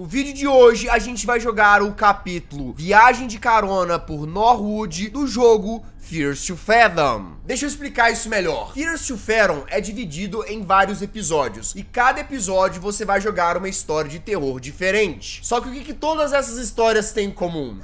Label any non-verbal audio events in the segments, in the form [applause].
No vídeo de hoje, a gente vai jogar o capítulo Viagem de Carona por Norwood do jogo Fears to Fathom. Deixa eu explicar isso melhor. Fears to Fathom é dividido em vários episódios, e cada episódio você vai jogar uma história de terror diferente. Só que o que, que todas essas histórias têm em comum?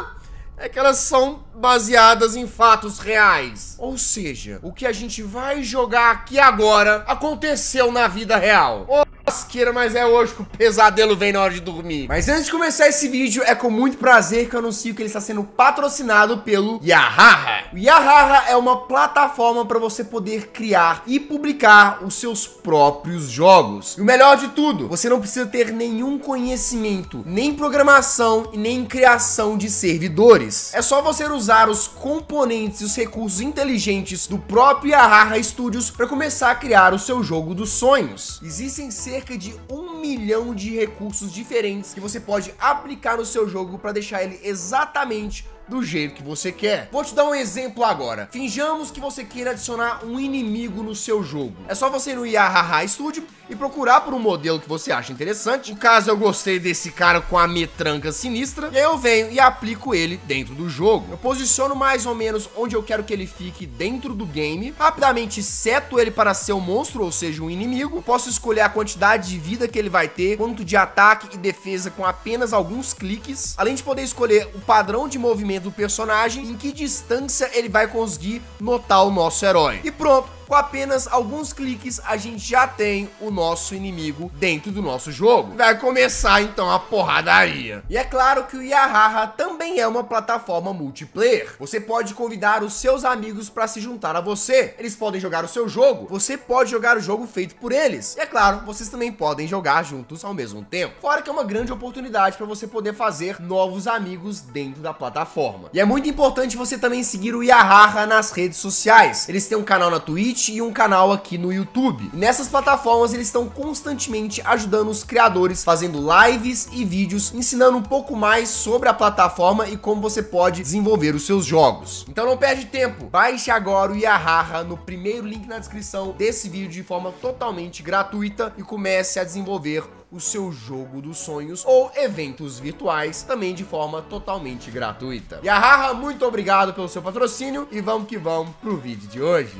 [laughs] é que elas são baseadas em fatos reais. Ou seja, o que a gente vai jogar aqui agora aconteceu na vida real. Oh queira, mas é hoje que o pesadelo vem na hora de dormir. Mas antes de começar esse vídeo, é com muito prazer que eu anuncio que ele está sendo patrocinado pelo Yahaha. O Yahaha é uma plataforma para você poder criar e publicar os seus próprios jogos. E o melhor de tudo, você não precisa ter nenhum conhecimento, nem programação e nem criação de servidores. É só você usar os componentes e os recursos inteligentes do próprio Yahaha Studios para começar a criar o seu jogo dos sonhos. Existem cerca cerca de um milhão de recursos diferentes que você pode aplicar no seu jogo para deixar ele exatamente do jeito que você quer. Vou te dar um exemplo agora. Finjamos que você queira adicionar um inimigo no seu jogo. É só você ir no Yahaha Studio e procurar por um modelo que você acha interessante. No caso, eu gostei desse cara com a metranca sinistra. E aí eu venho e aplico ele dentro do jogo. Eu posiciono mais ou menos onde eu quero que ele fique dentro do game. Rapidamente seto ele para ser um monstro, ou seja, um inimigo. Posso escolher a quantidade de vida que ele vai ter, quanto de ataque e defesa com apenas alguns cliques, além de poder escolher o padrão de movimento do personagem, em que distância ele vai conseguir notar o nosso herói. E pronto, com apenas alguns cliques, a gente já tem o nosso inimigo dentro do nosso jogo. Vai começar então a porradaria. E é claro que o Yahaha também é uma plataforma multiplayer. Você pode convidar os seus amigos para se juntar a você. Eles podem jogar o seu jogo, você pode jogar o jogo feito por eles. E é claro, vocês também podem jogar juntos ao mesmo tempo. Fora que é uma grande oportunidade para você poder fazer novos amigos dentro da plataforma. E é muito importante você também seguir o Yahaha nas redes sociais. Eles têm um canal na Twitch, Twitch e um canal aqui no YouTube. E nessas plataformas eles estão constantemente ajudando os criadores, fazendo lives e vídeos, ensinando um pouco mais sobre a plataforma e como você pode desenvolver os seus jogos. Então não perde tempo, baixe agora o Yahaha no primeiro link na descrição desse vídeo de forma totalmente gratuita e comece a desenvolver o seu jogo dos sonhos ou eventos virtuais também de forma totalmente gratuita. E a muito obrigado pelo seu patrocínio e vamos que vamos pro vídeo de hoje.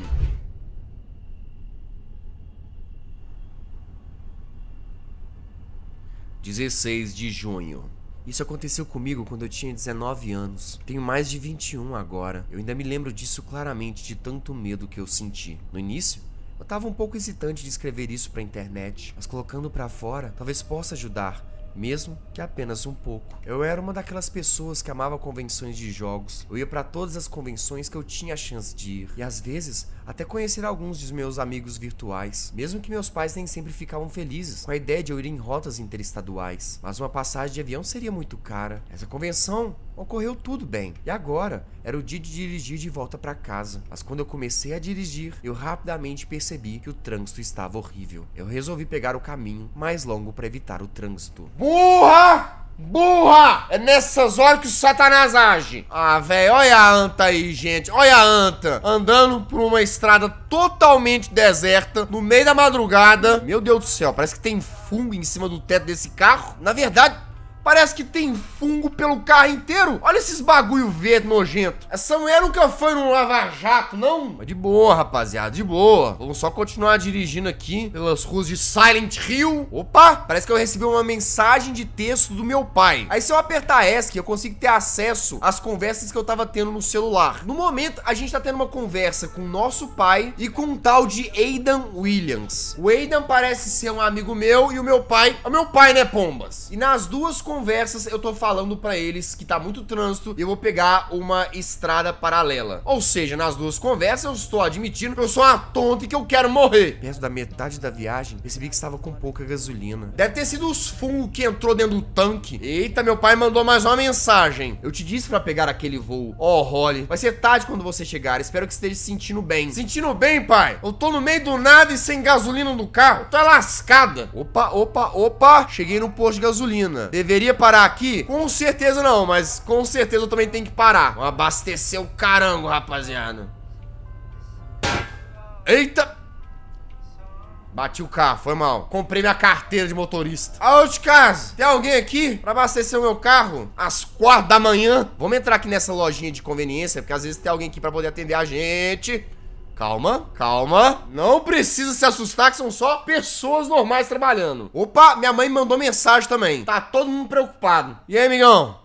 16 de junho. Isso aconteceu comigo quando eu tinha 19 anos. Tenho mais de 21 agora. Eu ainda me lembro disso claramente, de tanto medo que eu senti. No início, eu estava um pouco hesitante de escrever isso para a internet, mas colocando para fora, talvez possa ajudar mesmo que apenas um pouco. Eu era uma daquelas pessoas que amava convenções de jogos. Eu ia para todas as convenções que eu tinha a chance de ir e às vezes até conhecer alguns dos meus amigos virtuais, mesmo que meus pais nem sempre ficavam felizes com a ideia de eu ir em rotas interestaduais, mas uma passagem de avião seria muito cara. Essa convenção ocorreu tudo bem. E agora era o dia de dirigir de volta para casa. Mas quando eu comecei a dirigir, eu rapidamente percebi que o trânsito estava horrível. Eu resolvi pegar o caminho mais longo para evitar o trânsito. Burra! Burra! É nessas horas que o Satanás age. Ah, velho, olha a anta aí, gente. Olha a anta andando por uma estrada totalmente deserta, no meio da madrugada. Meu Deus do céu, parece que tem fungo em cima do teto desse carro. Na verdade, Parece que tem fungo pelo carro inteiro. Olha esses bagulho verde nojento. Essa mulher nunca foi num lava-jato, não? Mas de boa, rapaziada, de boa. Vamos só continuar dirigindo aqui pelas ruas de Silent Hill. Opa, parece que eu recebi uma mensagem de texto do meu pai. Aí se eu apertar ESC, eu consigo ter acesso às conversas que eu tava tendo no celular. No momento, a gente tá tendo uma conversa com o nosso pai e com um tal de Aidan Williams. O Aidan parece ser um amigo meu e o meu pai... É o meu pai, né, pombas? E nas duas conversas conversas, eu tô falando pra eles que tá muito trânsito e eu vou pegar uma estrada paralela. Ou seja, nas duas conversas eu estou admitindo que eu sou uma tonta e que eu quero morrer. Perto da metade da viagem, percebi que estava com pouca gasolina. Deve ter sido os fungos que entrou dentro do tanque. Eita, meu pai mandou mais uma mensagem. Eu te disse pra pegar aquele voo. Ó, oh, Holly, vai ser tarde quando você chegar. Espero que esteja se sentindo bem. Sentindo bem, pai? Eu tô no meio do nada e sem gasolina no carro. Tô é lascada. Opa, opa, opa. Cheguei no posto de gasolina. Deveria Deveria parar aqui? Com certeza não, mas com certeza eu também tenho que parar. Vou abastecer o carango, rapaziada. Eita! Bati o carro, foi mal. Comprei minha carteira de motorista. Alô, de casa, tem alguém aqui pra abastecer o meu carro? Às quatro da manhã? Vamos entrar aqui nessa lojinha de conveniência, porque às vezes tem alguém aqui pra poder atender a gente. Calma, calma. Não precisa se assustar que são só pessoas normais trabalhando. Opa, minha mãe mandou mensagem também. Tá todo mundo preocupado. E aí, amigão?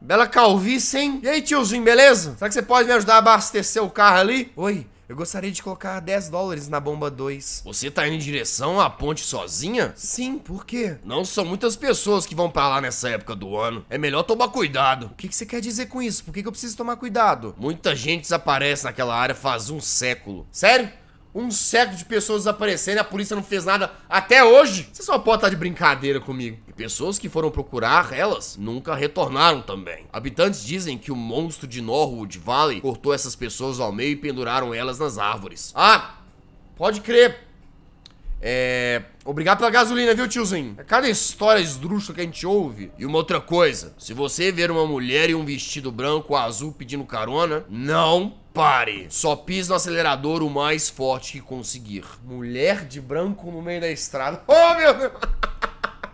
Bela calvície, hein? E aí, tiozinho, beleza? Será que você pode me ajudar a abastecer o carro ali? Oi, eu gostaria de colocar 10 dólares na bomba 2. Você tá indo em direção à ponte sozinha? Sim, por quê? Não são muitas pessoas que vão para lá nessa época do ano. É melhor tomar cuidado. O que, que você quer dizer com isso? Por que, que eu preciso tomar cuidado? Muita gente desaparece naquela área faz um século. Sério? Um século de pessoas desaparecendo e a polícia não fez nada até hoje? Você só pode estar tá de brincadeira comigo pessoas que foram procurar elas nunca retornaram também. Habitantes dizem que o monstro de Norwood Valley cortou essas pessoas ao meio e penduraram elas nas árvores. Ah, pode crer. É... Obrigado pela gasolina, viu, tiozinho? É cada história esdrúxula que a gente ouve. E uma outra coisa, se você ver uma mulher em um vestido branco ou azul pedindo carona, não pare. Só pise no acelerador o mais forte que conseguir. Mulher de branco no meio da estrada. [laughs] Oh, meu Deus!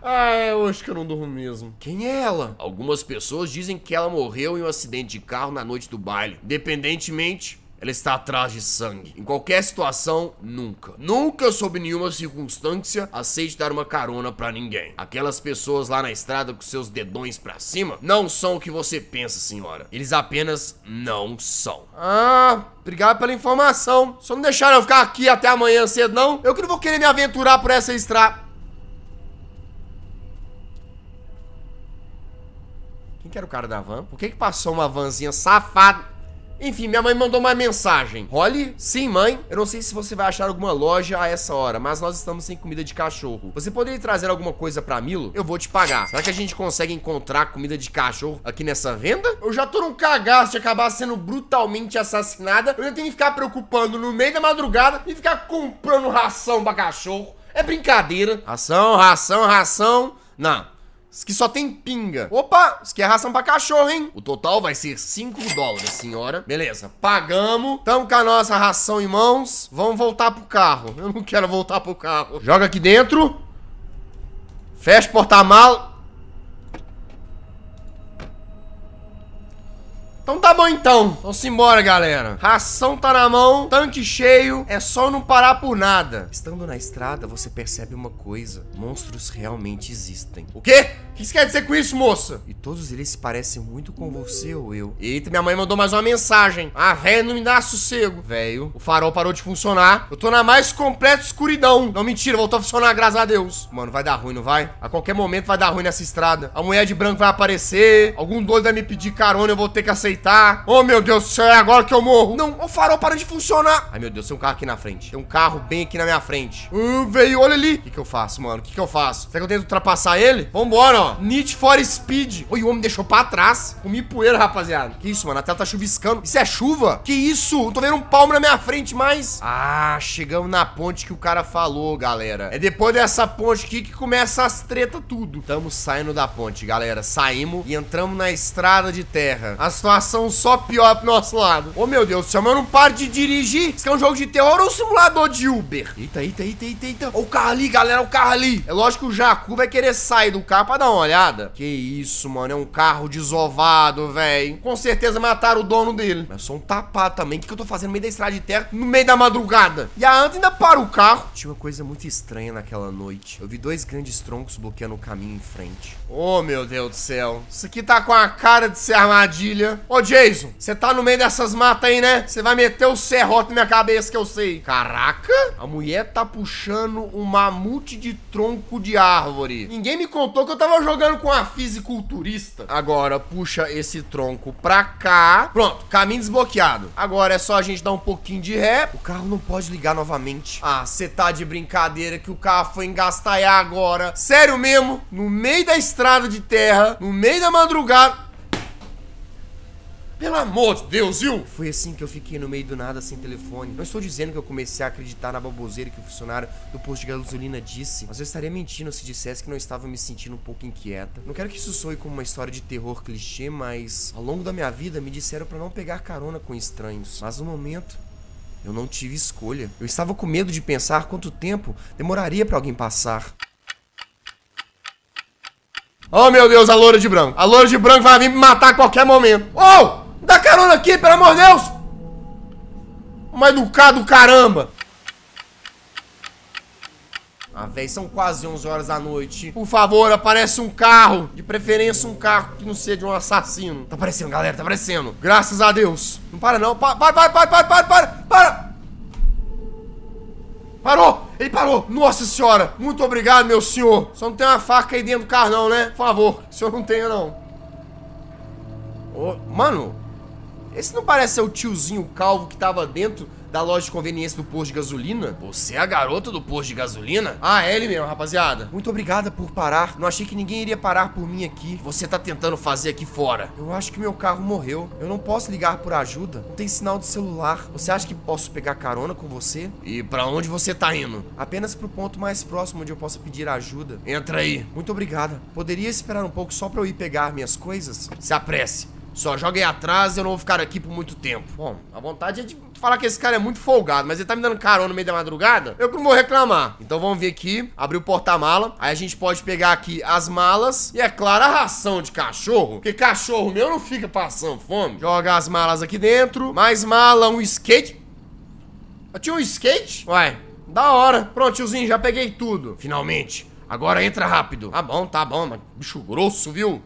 Ah, é hoje que eu não durmo mesmo. Quem é ela? Algumas pessoas dizem que ela morreu em um acidente de carro na noite do baile. Independentemente, ela está atrás de sangue. Em qualquer situação, nunca. Nunca, sob nenhuma circunstância, aceite dar uma carona para ninguém. Aquelas pessoas lá na estrada com seus dedões para cima não são o que você pensa, senhora. Eles apenas não são. Ah, obrigado pela informação. Só não deixaram eu ficar aqui até amanhã cedo, não? Eu que não vou querer me aventurar por essa estrada. que era o cara da van? Por que que passou uma vanzinha safada? Enfim, minha mãe mandou uma mensagem. Holly? Sim, mãe. Eu não sei se você vai achar alguma loja a essa hora, mas nós estamos sem comida de cachorro. Você poderia trazer alguma coisa para Milo? Eu vou te pagar. Será que a gente consegue encontrar comida de cachorro aqui nessa venda? Eu já tô num cagaço de acabar sendo brutalmente assassinada. Eu já tenho que ficar preocupando no meio da madrugada e ficar comprando ração pra cachorro. É brincadeira. Ração, ração, ração. Não, os que só tem pinga. Opa, isso aqui é ração pra cachorro, hein? O total vai ser 5 dólares, senhora. Beleza, pagamos. Tamo com a nossa ração em mãos. Vamos voltar pro carro. Eu não quero voltar pro carro. Joga aqui dentro. Fecha o porta-malas. Então tá bom então. Vamos embora, galera. Ração tá na mão, tanque cheio, é só não parar por nada. Estando na estrada, você percebe uma coisa. Monstros realmente existem. O quê? O que você quer dizer com isso, moça? E todos eles se parecem muito com você ou eu. Eita, minha mãe mandou mais uma mensagem. Ah, velho, não me dá sossego. Velho, o farol parou de funcionar. Eu tô na mais completa escuridão. Não, mentira, voltou a funcionar, graças a Deus. Mano, vai dar ruim, não vai? A qualquer momento vai dar ruim nessa estrada. A mulher de branco vai aparecer. Algum doido vai me pedir carona, eu vou ter que aceitar aceitar. Oh, meu Deus do céu, é agora que eu morro. Não, o farol para de funcionar. Ai, meu Deus, tem um carro aqui na frente. Tem um carro bem aqui na minha frente. Hum, veio, olha ali. O que, que eu faço, mano? O que, que eu faço? Será que eu tento ultrapassar ele? Vambora, ó. Need for Speed. Oi, o homem deixou pra trás. Comi poeira, rapaziada. Que isso, mano? A tela tá chuviscando. Isso é chuva? Que isso? Não tô vendo um palmo na minha frente mais. Ah, chegamos na ponte que o cara falou, galera. É depois dessa ponte aqui que começa as tretas tudo. Tamo saindo da ponte, galera. Saímos e entramos na estrada de terra. A situação situação só pior pro nosso lado. Ô, oh, meu Deus do céu, mas eu não paro de dirigir. Isso é um jogo de terror ou um simulador de Uber? Eita, eita, eita, eita, eita. Ó, o carro ali, galera, o carro ali. É lógico que o Jacu vai querer sair do carro pra dar uma olhada. Que isso, mano, é um carro desovado, velho. Com certeza mataram o dono dele. Mas é só um tapado também. O que, que eu tô fazendo no meio da estrada de terra, no meio da madrugada? E a Anta ainda para o carro. Tinha uma coisa muito estranha naquela noite. Eu vi dois grandes troncos bloqueando o caminho em frente. Ô, oh, meu Deus do céu. Isso aqui tá com a cara de ser armadilha. Ô, Jason, você tá no meio dessas matas aí, né? Você vai meter o serrote na minha cabeça que eu sei. Caraca, a mulher tá puxando um mamute de tronco de árvore. Ninguém me contou que eu tava jogando com a fisiculturista. Agora, puxa esse tronco pra cá. Pronto, caminho desbloqueado. Agora é só a gente dar um pouquinho de ré. O carro não pode ligar novamente. Ah, você tá de brincadeira que o carro foi engastar agora. Sério mesmo? No meio da estrada de terra, no meio da madrugada... Pelo amor de Deus, viu? Foi assim que eu fiquei no meio do nada sem telefone. Não estou dizendo que eu comecei a acreditar na baboseira que o funcionário do posto de gasolina disse, mas eu estaria mentindo se dissesse que não estava me sentindo um pouco inquieta. Não quero que isso soe como uma história de terror clichê, mas ao longo da minha vida me disseram para não pegar carona com estranhos. Mas no momento, eu não tive escolha. Eu estava com medo de pensar quanto tempo demoraria para alguém passar. Oh meu Deus, a loura de branco. A loura de branco vai vir me matar a qualquer momento. Oh! Dá carona aqui, pelo amor de Deus! Uma educado caramba! Ah, véi, são quase 11 horas da noite. Por favor, aparece um carro. De preferência, um carro que não seja um assassino. Tá aparecendo, galera, tá aparecendo. Graças a Deus. Não para, não. Para, para, para, para, para, para, para. Parou! Ele parou! Nossa senhora! Muito obrigado, meu senhor! Só não tem uma faca aí dentro do carro, não, né? Por favor, o senhor não tenha, não. Oh, mano, esse não parece ser o tiozinho calvo que tava dentro da loja de conveniência do posto de gasolina? Você é a garota do posto de gasolina? Ah, é ele mesmo, rapaziada. Muito obrigada por parar. Não achei que ninguém iria parar por mim aqui. Você tá tentando fazer aqui fora? Eu acho que meu carro morreu. Eu não posso ligar por ajuda. Não tem sinal de celular. Você acha que posso pegar carona com você? E para onde você tá indo? Apenas pro ponto mais próximo onde eu possa pedir ajuda. Entra aí. Muito obrigada. Poderia esperar um pouco só para eu ir pegar minhas coisas? Se apresse. Só joguei atrás, eu não vou ficar aqui por muito tempo. Bom, a vontade é de falar que esse cara é muito folgado, mas ele tá me dando carona no meio da madrugada, eu não vou reclamar. Então vamos vir aqui, abrir o porta-mala, aí a gente pode pegar aqui as malas e, é claro, a ração de cachorro, porque cachorro meu não fica passando fome. Joga as malas aqui dentro, mais mala, um skate. Eu tinha um skate? Ué, da hora. Pronto, tiozinho, já peguei tudo. Finalmente. Agora entra rápido. Tá bom, tá bom, mas bicho grosso, viu?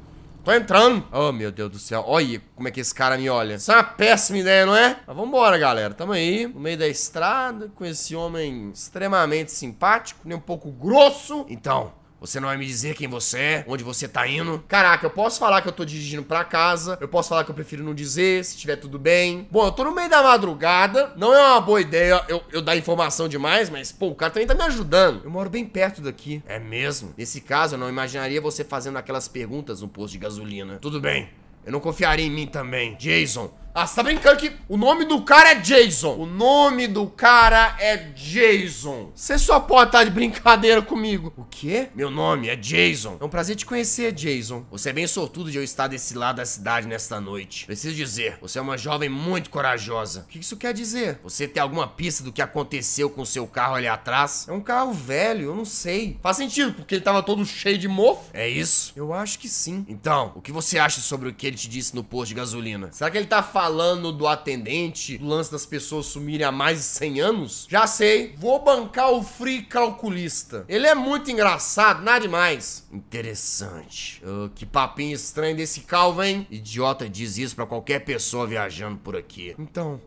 tô entrando. Oh, meu Deus do céu. Olha como é que esse cara me olha. Isso é uma péssima ideia, não é? Mas vambora, galera. Tamo aí, no meio da estrada, com esse homem extremamente simpático, nem um pouco grosso. Então... Você não vai me dizer quem você é, onde você tá indo. Caraca, eu posso falar que eu tô dirigindo pra casa, eu posso falar que eu prefiro não dizer, se tiver tudo bem. Bom, eu tô no meio da madrugada, não é uma boa ideia eu, eu dar informação demais, mas, pô, o cara também tá me ajudando. Eu moro bem perto daqui. É mesmo? Nesse caso, eu não imaginaria você fazendo aquelas perguntas no posto de gasolina. Tudo bem, eu não confiaria em mim também. Jason, ah, você tá brincando que o nome do cara é Jason. O nome do cara é Jason. Você só pode estar tá de brincadeira comigo. O quê? Meu nome é Jason. É um prazer te conhecer, Jason. Você é bem sortudo de eu estar desse lado da cidade nesta noite. Preciso dizer, você é uma jovem muito corajosa. O que isso quer dizer? Você tem alguma pista do que aconteceu com o seu carro ali atrás? É um carro velho, eu não sei. Faz sentido, porque ele tava todo cheio de mofo. É isso? Eu acho que sim. Então, o que você acha sobre o que ele te disse no posto de gasolina? Será que ele tá falando falando do atendente, do lance das pessoas sumirem há mais de 100 anos? Já sei, vou bancar o Free Calculista. Ele é muito engraçado, nada demais. Interessante. Uh, que papinho estranho desse calvo, hein? Idiota diz isso pra qualquer pessoa viajando por aqui. Então,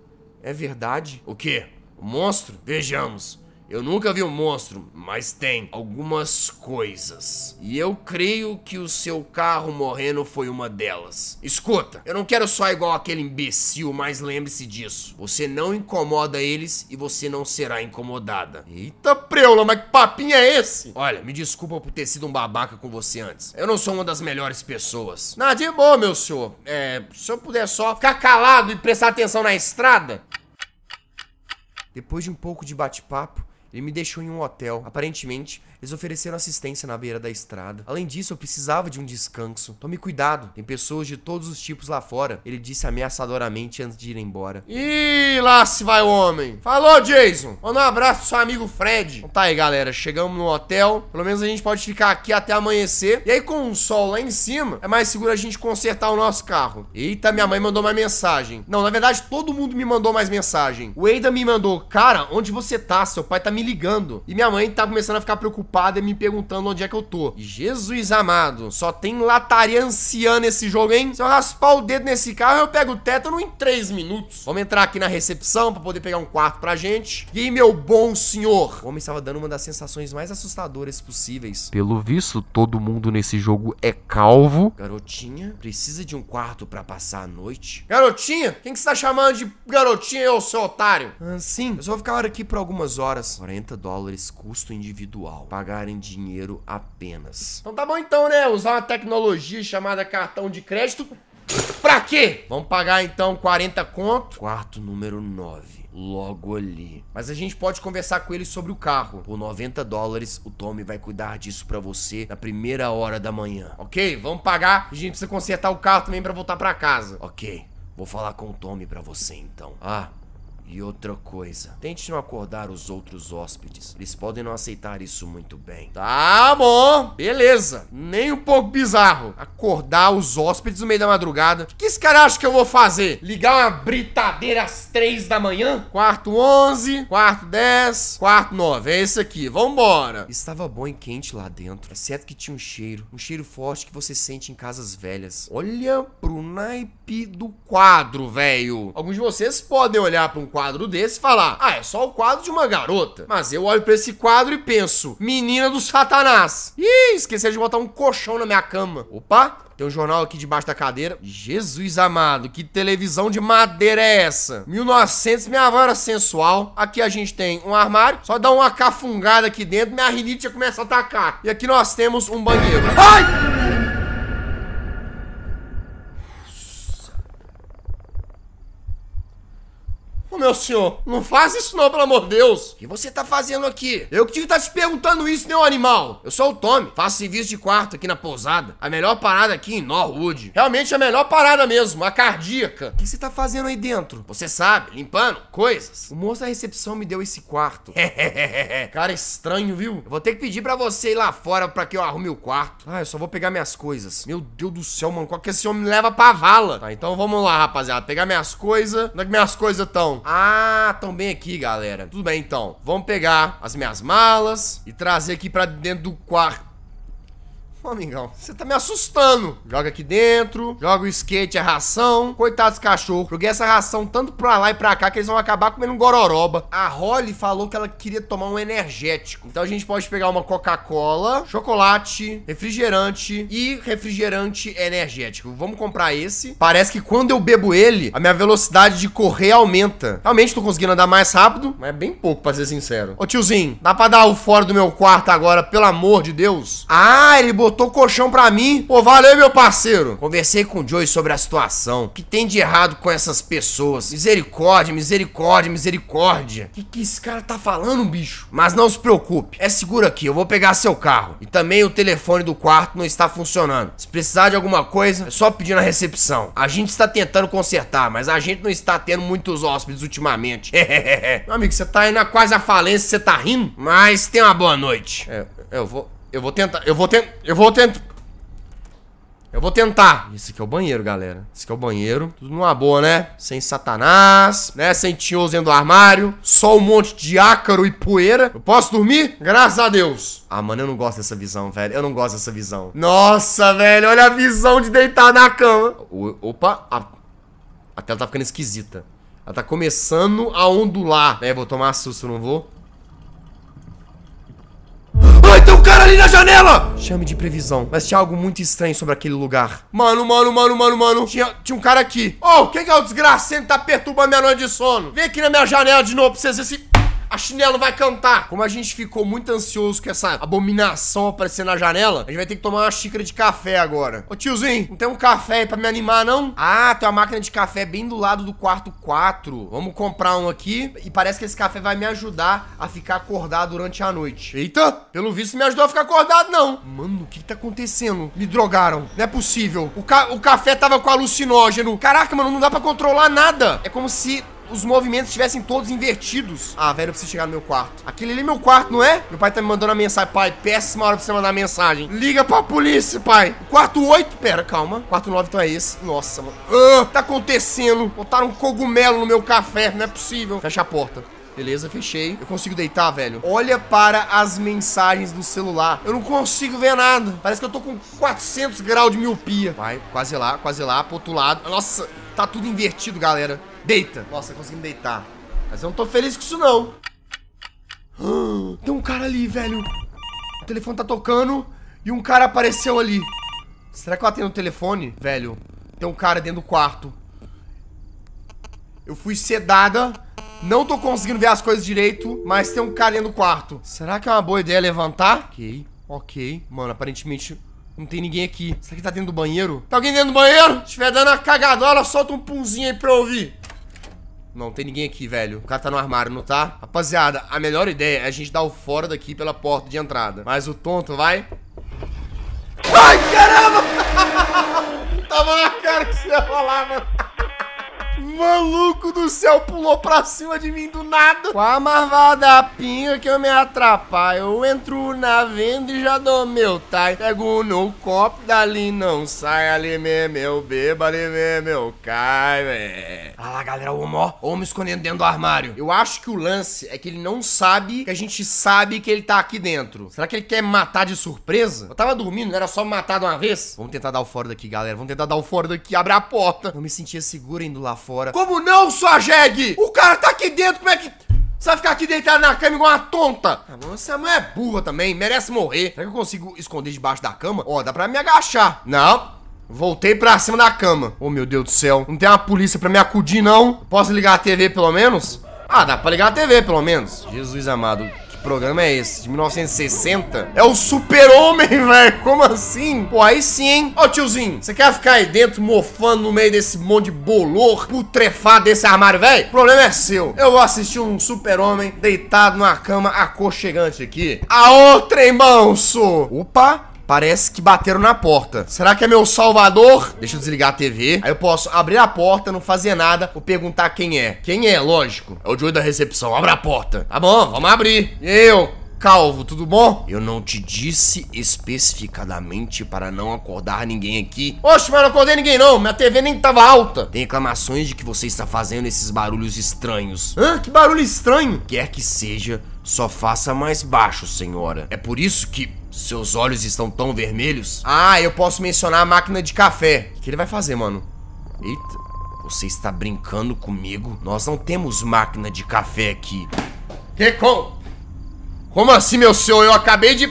é verdade? O quê? O monstro? Vejamos. Eu nunca vi um monstro, mas tem algumas coisas. E eu creio que o seu carro morrendo foi uma delas. Escuta, eu não quero só igual aquele imbecil, mas lembre-se disso. Você não incomoda eles e você não será incomodada. Eita preula, mas que papinho é esse? Olha, me desculpa por ter sido um babaca com você antes. Eu não sou uma das melhores pessoas. Nada de boa, meu senhor. É, se eu puder só ficar calado e prestar atenção na estrada. Depois de um pouco de bate-papo, ele me deixou em um hotel, aparentemente eles ofereceram assistência na beira da estrada. Além disso, eu precisava de um descanso. Tome cuidado, tem pessoas de todos os tipos lá fora. Ele disse ameaçadoramente antes de ir embora. Ih, lá se vai o homem. Falou, Jason. Manda um abraço pro seu amigo Fred. Então tá aí, galera. Chegamos no hotel. Pelo menos a gente pode ficar aqui até amanhecer. E aí, com o sol lá em cima, é mais seguro a gente consertar o nosso carro. Eita, minha mãe mandou uma mensagem. Não, na verdade, todo mundo me mandou mais mensagem. O Eida me mandou, cara, onde você tá? Seu pai tá me ligando. E minha mãe tá começando a ficar preocupada preocupada me perguntando onde é que eu tô. Jesus amado, só tem lataria anciã nesse jogo, hein? Se eu raspar o dedo nesse carro, eu pego o tétano em 3 minutos. Vamos entrar aqui na recepção pra poder pegar um quarto pra gente. E aí, meu bom senhor? O homem estava dando uma das sensações mais assustadoras possíveis. Pelo visto, todo mundo nesse jogo é calvo. Garotinha, precisa de um quarto pra passar a noite? Garotinha? Quem que você tá chamando de garotinha, eu, seu otário? Ah, sim, eu só vou ficar aqui por algumas horas. 40 dólares custo individual pagarem dinheiro apenas. Então tá bom então, né? Usar uma tecnologia chamada cartão de crédito. Pra quê? Vamos pagar então 40 conto. Quarto número 9. Logo ali. Mas a gente pode conversar com ele sobre o carro. Por 90 dólares, o Tommy vai cuidar disso pra você na primeira hora da manhã. Ok? Vamos pagar. A gente precisa consertar o carro também pra voltar pra casa. Ok. Vou falar com o Tommy pra você então. Ah, e outra coisa, tente não acordar os outros hóspedes. Eles podem não aceitar isso muito bem. Tá bom, beleza. Nem um pouco bizarro. Acordar os hóspedes no meio da madrugada. O que esse cara acha que eu vou fazer? Ligar uma britadeira às três da manhã? Quarto onze, quarto dez, quarto nove. É esse aqui, vambora. Estava bom e quente lá dentro, exceto que tinha um cheiro. Um cheiro forte que você sente em casas velhas. Olha pro naipe do quadro, velho. Alguns de vocês podem olhar pra um quadro quadro desse e falar: Ah, é só o quadro de uma garota. Mas eu olho para esse quadro e penso: Menina do Satanás. Ih, esqueci de botar um colchão na minha cama. Opa, tem um jornal aqui debaixo da cadeira. Jesus amado, que televisão de madeira é essa? 1900, minha avó era sensual. Aqui a gente tem um armário. Só dá uma cafungada aqui dentro, minha rinite já começa a atacar. E aqui nós temos um banheiro. Ai! meu senhor. Não faça isso não, pelo amor de Deus. O que você tá fazendo aqui? Eu que tive que estar tá te perguntando isso, meu né, animal. Eu sou o Tommy. Faço serviço de quarto aqui na pousada. A melhor parada aqui em Norwood. Realmente a melhor parada mesmo, a cardíaca. O que você tá fazendo aí dentro? Você sabe, limpando coisas. O moço da recepção me deu esse quarto. [laughs] Cara, estranho, viu? Eu vou ter que pedir pra você ir lá fora pra que eu arrume o quarto. Ah, eu só vou pegar minhas coisas. Meu Deus do céu, mano. Qual que esse homem me leva pra vala? Tá, então vamos lá, rapaziada. Pegar minhas coisas. Onde é que minhas coisas estão? Ah, ah, tão bem aqui, galera. Tudo bem, então. Vamos pegar as minhas malas e trazer aqui pra dentro do quarto Ô, amigão, você tá me assustando. Joga aqui dentro, joga o skate, a é ração. Coitados cachorro. Joguei essa ração tanto pra lá e pra cá que eles vão acabar comendo um gororoba. A Holly falou que ela queria tomar um energético. Então a gente pode pegar uma Coca-Cola, chocolate, refrigerante e refrigerante energético. Vamos comprar esse. Parece que quando eu bebo ele, a minha velocidade de correr aumenta. Realmente tô conseguindo andar mais rápido, mas é bem pouco, pra ser sincero. Ô, tiozinho, dá pra dar o fora do meu quarto agora, pelo amor de Deus? Ah, ele botou botou colchão pra mim. Pô, valeu, meu parceiro. Conversei com o Joey sobre a situação. O que tem de errado com essas pessoas? Misericórdia, misericórdia, misericórdia. O que, que esse cara tá falando, bicho? Mas não se preocupe. É seguro aqui, eu vou pegar seu carro. E também o telefone do quarto não está funcionando. Se precisar de alguma coisa, é só pedir na recepção. A gente está tentando consertar, mas a gente não está tendo muitos hóspedes ultimamente. [laughs] meu amigo, você tá indo a quase a falência, você tá rindo? Mas tenha uma boa noite. É, eu vou... Eu vou tentar, eu vou tentar, eu vou tentar. Eu vou tentar. Esse aqui é o banheiro, galera. Esse aqui é o banheiro. Tudo numa boa, né? Sem satanás, né? Sem tiozinho dentro do armário. Só um monte de ácaro e poeira. Eu posso dormir? Graças a Deus. Ah, mano, eu não gosto dessa visão, velho. Eu não gosto dessa visão. Nossa, velho. Olha a visão de deitar na cama. O, opa. A, a tela tá ficando esquisita. Ela tá começando a ondular. É, vou tomar susto, não vou? ali na janela! Chame de previsão. Mas tinha algo muito estranho sobre aquele lugar. Mano, mano, mano, mano, mano. Tinha, tinha um cara aqui. Oh, quem é o desgraçado que tá perturbando minha noite de sono? Vem aqui na minha janela de novo pra vocês verem se a chinela vai cantar. Como a gente ficou muito ansioso com essa abominação aparecendo na janela, a gente vai ter que tomar uma xícara de café agora. Ô tiozinho, não tem um café aí pra me animar, não? Ah, tem uma máquina de café bem do lado do quarto 4. Vamos comprar um aqui. E parece que esse café vai me ajudar a ficar acordado durante a noite. Eita, pelo visto me ajudou a ficar acordado, não. Mano, o que, que tá acontecendo? Me drogaram. Não é possível. O, ca o café tava com alucinógeno. Caraca, mano, não dá pra controlar nada. É como se os movimentos estivessem todos invertidos. Ah, velho, eu preciso chegar no meu quarto. Aquele ali é meu quarto, não é? Meu pai tá me mandando uma mensagem. Pai, péssima hora pra você mandar mensagem. Liga pra polícia, pai. quarto 8, pera, calma. Quarto 9 então é esse. Nossa, mano. Ah, tá acontecendo? Botaram um cogumelo no meu café, não é possível. Fecha a porta. Beleza, fechei. Eu consigo deitar, velho. Olha para as mensagens do celular. Eu não consigo ver nada. Parece que eu tô com 400 graus de miopia. Vai, quase lá, quase lá, pro outro lado. Nossa, tá tudo invertido, galera. Deita. Nossa, conseguimos deitar. Mas eu não tô feliz com isso, não. Ah, tem um cara ali, velho. O telefone tá tocando e um cara apareceu ali. Será que eu atendo o telefone? Velho, tem um cara dentro do quarto. Eu fui sedada. Não tô conseguindo ver as coisas direito, mas tem um cara dentro do quarto. Será que é uma boa ideia levantar? Ok, ok. Mano, aparentemente não tem ninguém aqui. Será que tá dentro do banheiro? Tá alguém dentro do banheiro? Se tiver dando uma cagadola, solta um punzinho aí pra eu ouvir. Não, tem ninguém aqui, velho. O cara tá no armário, não tá? Rapaziada, a melhor ideia é a gente dar o fora daqui pela porta de entrada. Mas o tonto vai... Ai, caramba! [laughs] Tava na cara que você ia falar, mano. Maluco do céu pulou pra cima de mim do nada. Com a marvada pinga que eu me atrapalho. Eu entro na venda e já dou meu time. Pego no copo, dali não sai. Ali mesmo eu bebo, ali mesmo eu caio, Olha lá, galera, o homo, homem escondendo dentro do armário. Eu acho que o lance é que ele não sabe que a gente sabe que ele tá aqui dentro. Será que ele quer matar de surpresa? Eu tava dormindo, não era só matar de uma vez? Vamos tentar dar o fora daqui, galera. Vamos tentar dar o fora daqui. Abre a porta. Eu me sentia seguro indo lá fora fora. Como não, sua jegue? O cara tá aqui dentro, como é que... Você vai ficar aqui deitado na cama igual uma tonta. Ah, mano, essa mãe é burra também, merece morrer. Será que eu consigo esconder debaixo da cama? Ó, dá pra me agachar. Não. Voltei pra cima da cama. Oh, meu Deus do céu. Não tem uma polícia pra me acudir, não? Posso ligar a TV, pelo menos? Ah, dá pra ligar a TV, pelo menos. Jesus amado programa é esse? De 1960? É o super-homem, [laughs] velho. Como assim? Pô, aí sim, hein? Ó, tiozinho, você quer ficar aí dentro mofando no meio desse monte de bolor putrefado desse armário, velho? O problema é seu. Eu vou assistir um super-homem deitado numa cama aconchegante aqui. Aô, trem manso! Opa! Parece que bateram na porta. Será que é meu salvador? Deixa eu desligar a TV. Aí eu posso abrir a porta, não fazer nada, vou perguntar quem é. Quem é, lógico. É o Joey da recepção. Abra a porta. Tá bom, vamos abrir. Eu, Calvo, tudo bom? Eu não te disse especificadamente para não acordar ninguém aqui. Oxe, mas não acordei ninguém não, minha TV nem tava alta. Tem reclamações de que você está fazendo esses barulhos estranhos. Hã? Que barulho estranho? Quer que seja, só faça mais baixo, senhora. É por isso que seus olhos estão tão vermelhos. Ah, eu posso mencionar a máquina de café. O que ele vai fazer, mano? Eita, você está brincando comigo? Nós não temos máquina de café aqui. Que com? Como assim, meu senhor? Eu acabei de...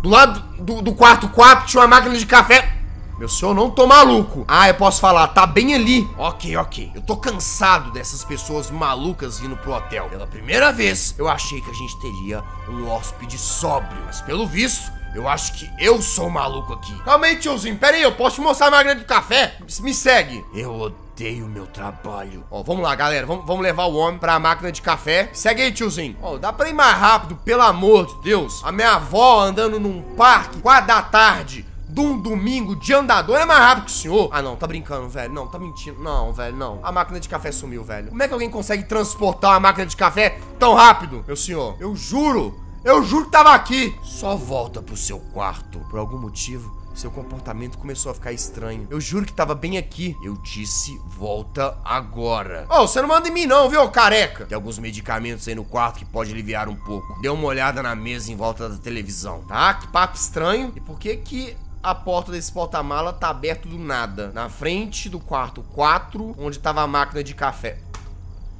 Do lado do, do quarto 4 tinha uma máquina de café... Meu senhor não tô maluco. Ah, eu posso falar, tá bem ali. Ok, ok. Eu tô cansado dessas pessoas malucas vindo pro hotel. Pela primeira vez, eu achei que a gente teria um hóspede sóbrio. Mas pelo visto, eu acho que eu sou maluco aqui. Calma aí, tiozinho. Pera aí, eu posso te mostrar a máquina de café? Me segue. Eu odeio meu trabalho. Ó, vamos lá, galera. Vamos, levar o homem pra máquina de café. Segue aí, tiozinho. Ó, dá pra ir mais rápido, pelo amor de Deus. A minha avó andando num parque, quatro da tarde de um domingo de andador é mais rápido que o senhor. Ah, não, tá brincando, velho. Não, tá mentindo. Não, velho, não. A máquina de café sumiu, velho. Como é que alguém consegue transportar uma máquina de café tão rápido? Meu senhor, eu juro, eu juro que tava aqui. Só volta pro seu quarto. Por algum motivo, seu comportamento começou a ficar estranho. Eu juro que tava bem aqui. Eu disse, volta agora. Ô, oh, você não manda em mim não, viu, careca? Tem alguns medicamentos aí no quarto que pode aliviar um pouco. Dê uma olhada na mesa em volta da televisão, tá? Que papo estranho. E por que que a porta desse porta-mala tá aberta do nada. Na frente do quarto 4, onde tava a máquina de café.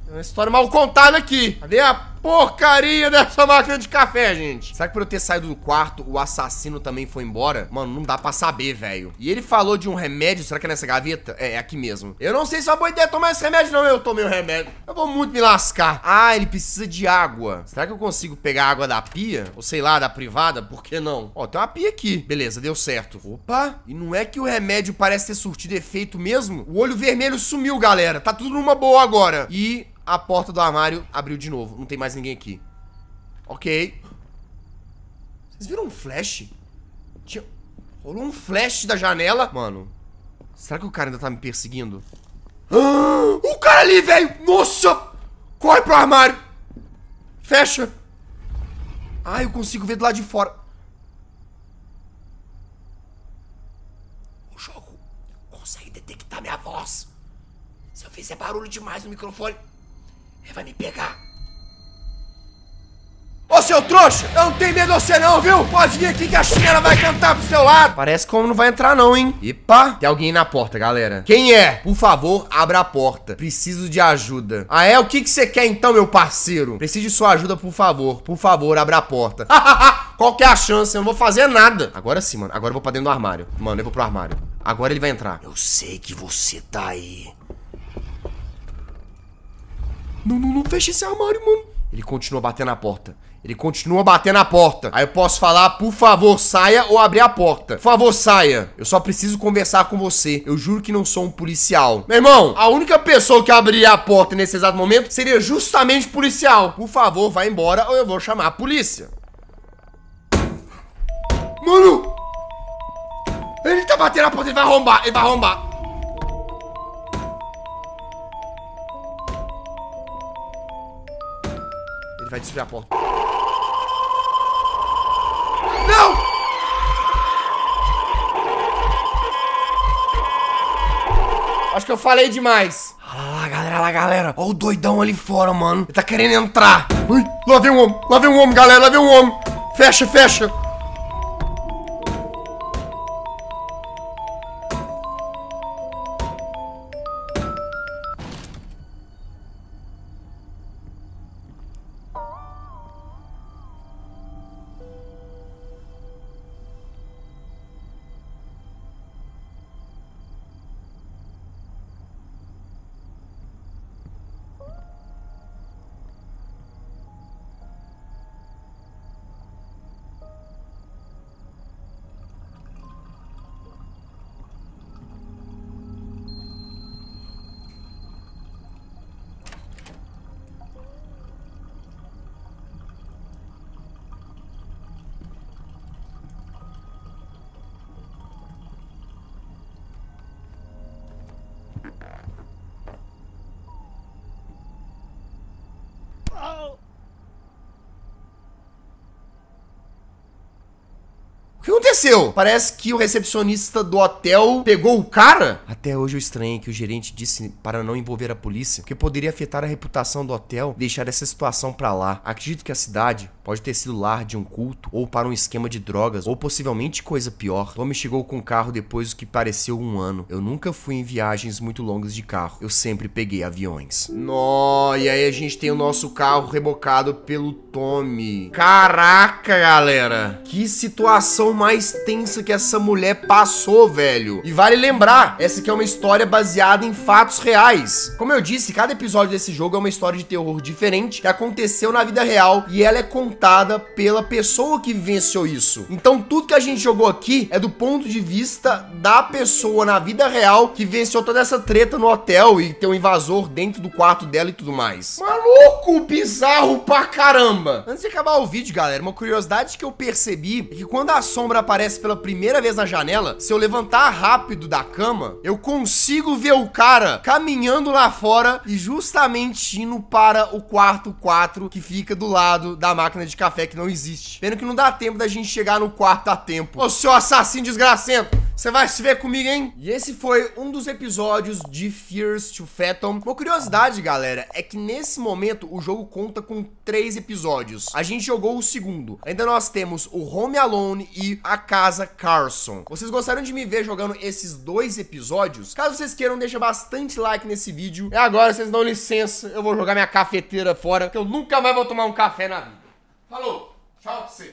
É uma história mal contada aqui. Cadê a porcaria dessa máquina de café, gente. Será que por eu ter saído do quarto, o assassino também foi embora? Mano, não dá pra saber, velho. E ele falou de um remédio, será que é nessa gaveta? É, é aqui mesmo. Eu não sei se é uma boa ideia tomar esse remédio, não. Eu tomei o um remédio. Eu vou muito me lascar. Ah, ele precisa de água. Será que eu consigo pegar água da pia? Ou sei lá, da privada? Por que não? Ó, tem uma pia aqui. Beleza, deu certo. Opa, e não é que o remédio parece ter surtido efeito mesmo? O olho vermelho sumiu, galera. Tá tudo numa boa agora. E a porta do armário abriu de novo. Não tem mais ninguém aqui. Ok. Vocês viram um flash? Tinha... Rolou um flash da janela. Mano, será que o cara ainda tá me perseguindo? Ah, [gasps] o cara ali, velho! Nossa! Corre pro armário! Fecha! Ah, eu consigo ver do lado de fora. O jogo consegue detectar minha voz. Se eu fizer barulho demais no microfone... Ele vai me pegar. Ô seu trouxa, eu não tenho medo de você não, viu? Pode vir aqui que a chinela vai cantar pro seu lado. Parece que não vai entrar não, hein? Epa, tem alguém na porta, galera. Quem é? Por favor, abra a porta. Preciso de ajuda. Ah é? O que que você quer então, meu parceiro? Preciso de sua ajuda, por favor. Por favor, abra a porta. Qual que é a chance? Eu não vou fazer nada. Agora sim, mano. Agora eu vou pra dentro do armário. Mano, eu vou pro armário. Agora ele vai entrar. Eu sei que você tá aí. Não, não, não fecha esse armário, mano. Ele continua batendo na porta. Ele continua batendo na porta. Aí eu posso falar, por favor, saia ou abrir a porta. Por favor, saia. Eu só preciso conversar com você. Eu juro que não sou um policial. Meu irmão, a única pessoa que abriria a porta nesse exato momento seria justamente policial. Por favor, vá embora ou eu vou chamar a polícia. Mano! Ele tá batendo na porta, ele vai arrombar, ele vai arrombar. vai destruir a porta. Não! Acho que eu falei demais. Olha lá, galera, olha lá, galera. Olha o doidão ali fora, mano. Ele tá querendo entrar. Ui, lá vem um homem, lá vem um homem, galera, lá vem um homem. Fecha, fecha. O que aconteceu? Parece que o recepcionista do hotel pegou o cara. Até hoje eu estranhei que o gerente disse para não envolver a polícia, porque poderia afetar a reputação do hotel, deixar essa situação para lá. Acredito que a cidade pode ter sido lar de um culto ou para um esquema de drogas ou possivelmente coisa pior. Tommy chegou com o carro depois do que pareceu um ano. Eu nunca fui em viagens muito longas de carro. Eu sempre peguei aviões. Nó, e aí a gente tem o nosso carro rebocado pelo Tommy. Caraca, galera. Que situação mais tensa que essa mulher passou, velho. E vale lembrar, essa aqui é uma história baseada em fatos reais. Como eu disse, cada episódio desse jogo é uma história de terror diferente que aconteceu na vida real e ela é contada pela pessoa que venceu isso. Então tudo que a gente jogou aqui é do ponto de vista da pessoa na vida real que venceu toda essa treta no hotel e tem um invasor dentro do quarto dela e tudo mais. Maluco, bizarro pra caramba. Antes de acabar o vídeo, galera, uma curiosidade que eu percebi é que quando a sombra sombra aparece pela primeira vez na janela, se eu levantar rápido da cama, eu consigo ver o cara caminhando lá fora e justamente indo para o quarto 4 que fica do lado da máquina de café que não existe. Pena que não dá tempo da gente chegar no quarto a tempo. Ô, seu assassino desgracento! Você vai se ver comigo, hein? E esse foi um dos episódios de Fears to Phantom. Uma curiosidade, galera, é que nesse momento o jogo conta com três episódios. A gente jogou o segundo. Ainda nós temos o Home Alone e a Casa Carson. Vocês gostaram de me ver jogando esses dois episódios? Caso vocês queiram, deixa bastante like nesse vídeo. E agora, vocês dão licença, eu vou jogar minha cafeteira fora, que eu nunca mais vou tomar um café na vida. Falou! Tchau pra você!